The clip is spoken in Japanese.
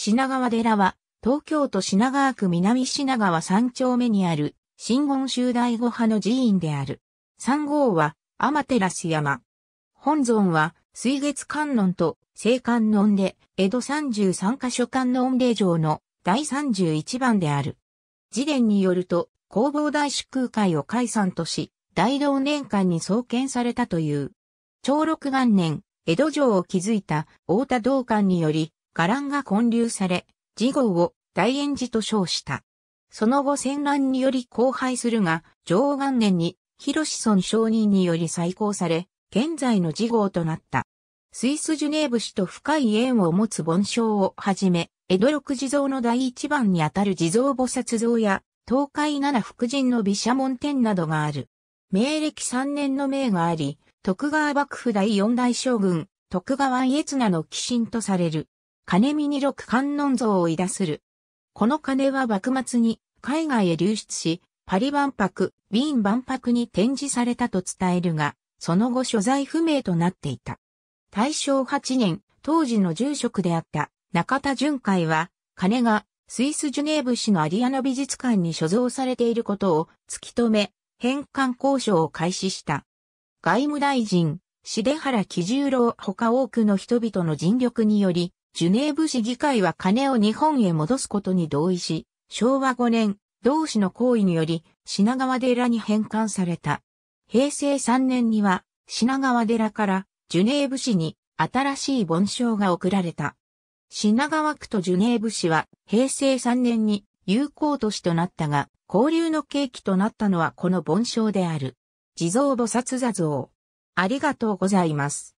品川寺は、東京都品川区南品川三丁目にある、新言宗大五派の寺院である。三号は、天照山。本尊は、水月観音と、聖観音で、江戸三十三箇所観音霊場の第三十一番である。次伝によると、弘法大師空海を解散とし、大同年間に創建されたという。長六元年、江戸城を築いた大田道館により、伽藍が混流され、次号を大円寺と称した。その後戦乱により荒廃するが、上元年に、広志村商人により再興され、現在の次号となった。スイスジュネーブ氏と深い縁を持つ盆章をはじめ、江戸六地蔵の第一番にあたる地蔵菩薩像や、東海七福神の毘沙門天などがある。明暦三年の命があり、徳川幕府第四代将軍、徳川家綱の寄進とされる。金見二六観音像を出する。この金は幕末に海外へ流出し、パリ万博、ウィーン万博に展示されたと伝えるが、その後所在不明となっていた。大正8年、当時の住職であった中田淳海は、金がスイスジュネーブ市のアリアナ美術館に所蔵されていることを突き止め、返還交渉を開始した。外務大臣、重原喜十郎他多くの人々の尽力により、ジュネーブ市議会は金を日本へ戻すことに同意し、昭和5年、同市の行為により品川寺に返還された。平成3年には品川寺からジュネーブ市に新しい盆章が贈られた。品川区とジュネーブ市は平成3年に友好都市となったが、交流の契機となったのはこの盆章である。地蔵菩薩座像。ありがとうございます。